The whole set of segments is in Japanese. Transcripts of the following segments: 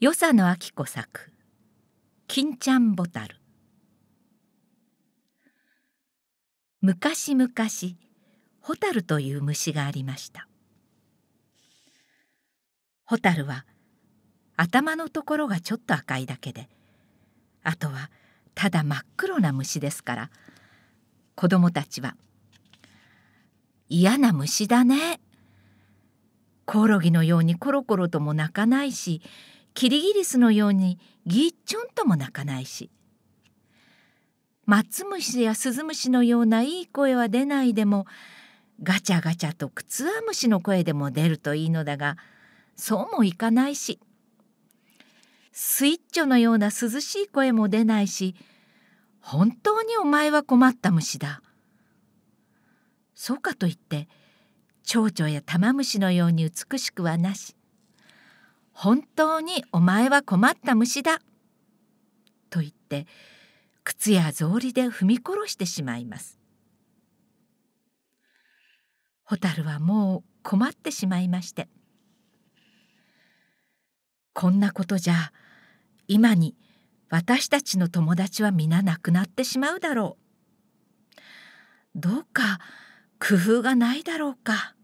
与謝野明子作「金ちゃんボタル」昔々蛍という虫がありました蛍は頭のところがちょっと赤いだけであとはただ真っ黒な虫ですから子供たちは「嫌な虫だね」コオロギのようにコロコロとも鳴かないしキリギリスのようにぎっちょんとも鳴かないし松虫やスズムシのようないい声は出ないでもガチャガチャとクツワムシの声でも出るといいのだがそうもいかないしスイッチョのような涼しい声も出ないし本当にお前は困った虫だそうかといって蝶々や玉虫のように美しくはなし本当にお前は困った虫だ」と言って靴や草履で踏み殺してしまいます。蛍はもう困ってしまいましてこんなことじゃ今に私たちの友達は皆亡くなってしまうだろうどうか工夫がないだろうか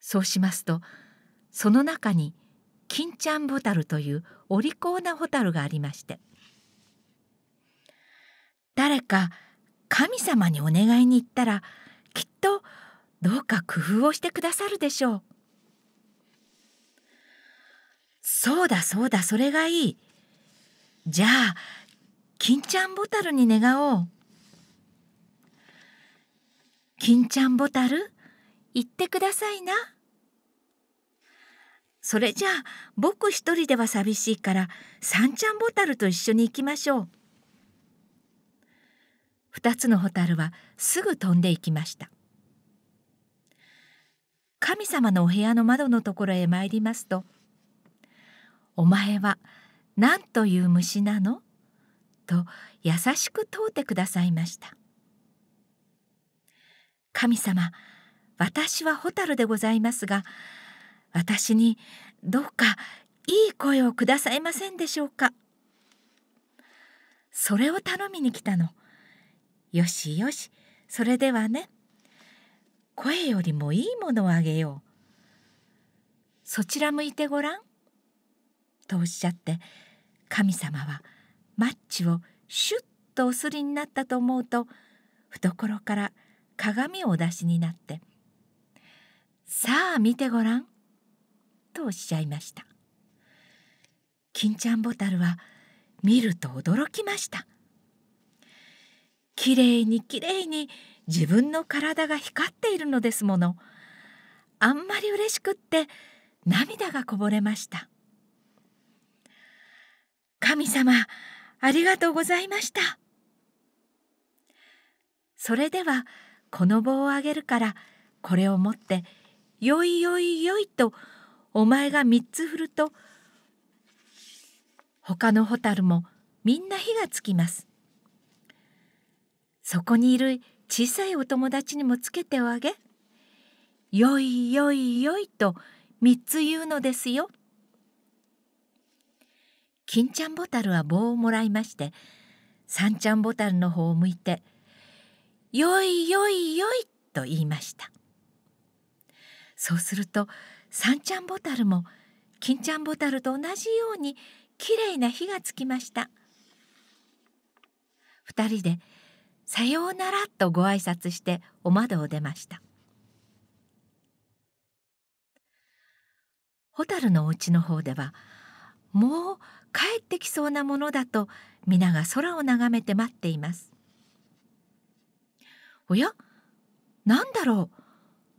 そうしますとその中に金ちゃんボタルというお利口なホタルがありまして誰か神様にお願いに行ったらきっとどうか工夫をしてくださるでしょうそうだそうだそれがいいじゃあ金ちゃんボタルに願おう金ちゃんボタル言ってくださいな。それじゃあ僕一人では寂しいからサンちゃんボタルと一緒に行きましょう。二つのホタルはすぐ飛んでいきました。神様のお部屋の窓のところへ参りますと「お前は何という虫なの?」と優しく問うてくださいました。神様私はホタルでございますが私にどうかいい声をくださいませんでしょうか。それを頼みに来たの。よしよし、それではね。声よりもいいものをあげよう。そちら向いてごらん。とおっしゃって神様はマッチをシュッとおすりになったと思うと懐から鏡をお出しになって「さあ見てごらん。とおっしゃいました金ちゃんボタルは見ると驚きましたきれいにきれいに自分の体が光っているのですものあんまり嬉しくって涙がこぼれました神様ありがとうございましたそれではこの棒をあげるからこれを持ってよいよいよいとお前が3つ振ると他の蛍もみんな火がつきますそこにいる小さいお友達にもつけておあげよいよいよいと3つ言うのですよ金ちゃんボタルは棒をもらいまして三ちゃんボタルの方を向いて「よいよいよい」と言いましたそうすると三ちゃんボタルも金ちゃんボタルと同じようにきれいな火がつきました2人で「さようなら」とご挨拶してお窓を出ました蛍のお家の方ではもう帰ってきそうなものだと皆が空を眺めて待っていますおやなんだろう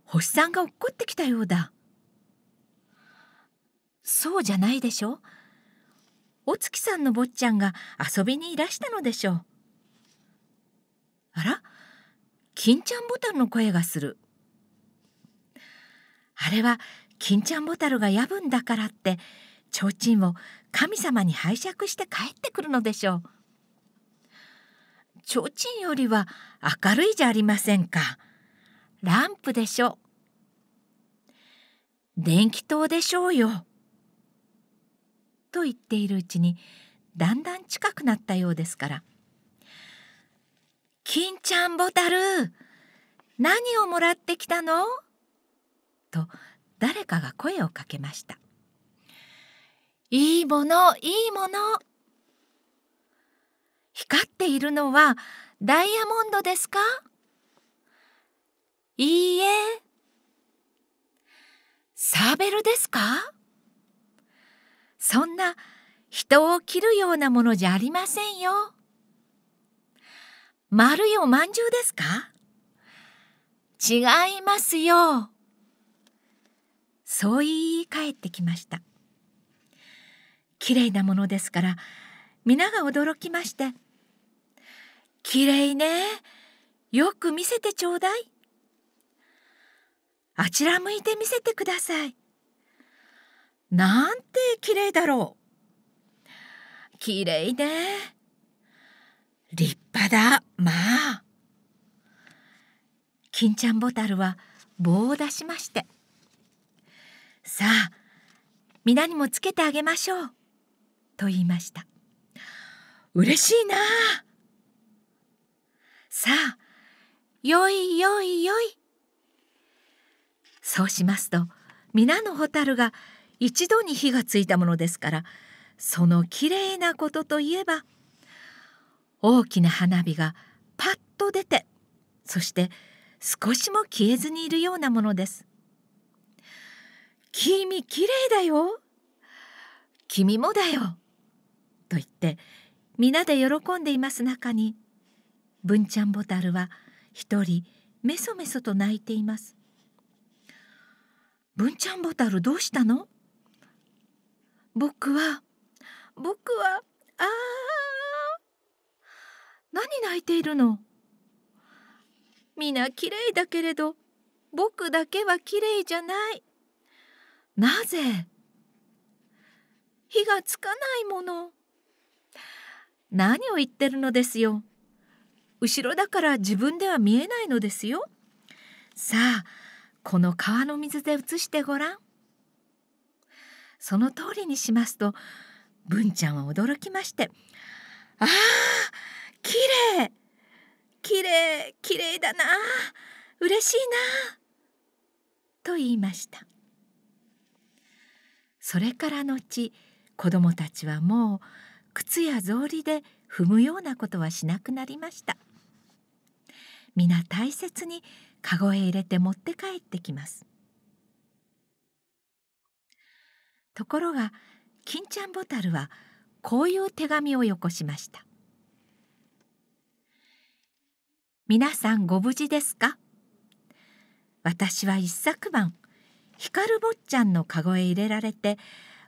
星さんが落っこってきたようだそうじゃないでしょお月さんの坊ちゃんが遊びにいらしたのでしょうあら金ちゃんボタルの声がするあれは金ちゃんボタルが夜分だからって提灯を神様に拝借して帰ってくるのでしょう提灯よりは明るいじゃありませんかランプでしょ電気灯でしょうよと言っているうちにだんだん近くなったようですから「金ちゃんボタル何をもらってきたの?」と誰かが声をかけました「いいものいいもの」光っているのはダイヤモンドですかいいえサーベルですかそんな人を切るようなものじゃありませんよ。丸いおまんじゅうですか違いますよ。そう言い返ってきました。綺麗なものですから、皆が驚きまして、綺麗ね。よく見せてちょうだい。あちら向いて見せてください。なん綺麗だろう綺麗ね立派だまあ金ちゃんボタルは棒を出しましてさあ皆にもつけてあげましょうと言いました嬉しいなさあよいよいよいそうしますと皆のホタルが一度に火がついたものですからそのきれいなことといえば大きな花火がパッと出てそして少しも消えずにいるようなものです。君きれいだよ君もだよと言って皆で喜んでいます中に文ちゃんボタルは一人メソメソと泣いています。文ちゃんボタルどうしたの僕は僕はあー何泣いているの皆綺麗だけれど僕だけは綺麗じゃないなぜ火がつかないもの何を言ってるのですよ後ろだから自分では見えないのですよさあこの川の水で映してごらんその通りにしますと文ちゃんは驚きまして「ああきれいきれいきれいだな嬉しいな」と言いましたそれから後子どもたちはもう靴や草履で踏むようなことはしなくなりました皆大切にかごへ入れて持って帰ってきますところが金ちゃんボタルはこういう手紙をよこしました皆さんご無事ですか私は一昨晩光る坊ちゃんのかごへ入れられて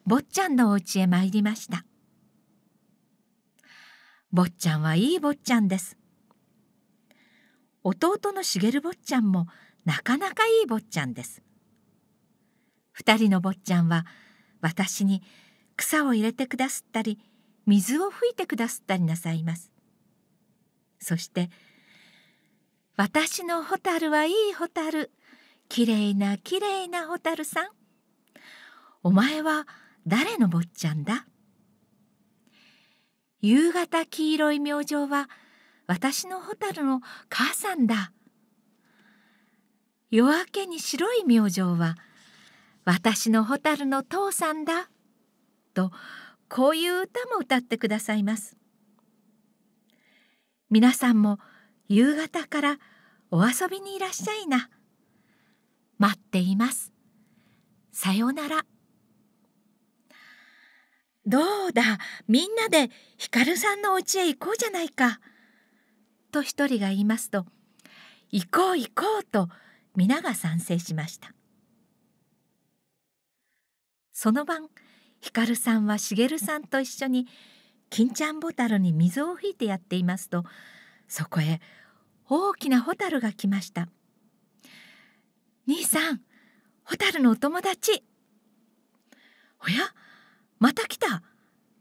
坊ちゃんのお家へ参りました坊ちゃんはいい坊ちゃんです弟の茂坊ちゃんもなかなかいい坊ちゃんです二人の坊ちゃんは私に草を入れてくだすったり水を吹いてくだすったりなさいますそして私の蛍はいい蛍きれいなきれいな蛍さんお前は誰の坊ちゃんだ夕方黄色い明星は私の蛍の母さんだ夜明けに白い明星は私の蛍の父さんだ」とこういう歌も歌ってくださいます。皆さんも夕方からお遊びにいらっしゃいな。待っています。さよなら。どうだ、みんなでひかるさんのお家へ行こうじゃないか。と一人が言いますと、行こう行こうと皆が賛成しました。その晩ひかるさんはしげるさんと一緒に金ちゃんボタルに水を吹いてやっていますとそこへ大きなホタルが来ました兄さんホタルのお友達おやまた来た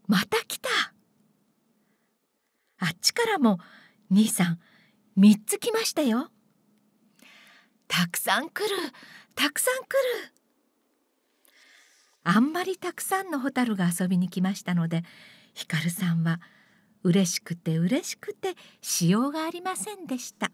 また来たあっちからも兄さん3つ来ましたよたくさん来るたくさん来るあんまりたくさんのホタルが遊びに来ましたのでひかるさんは嬉しくて嬉しくてしようがありませんでした。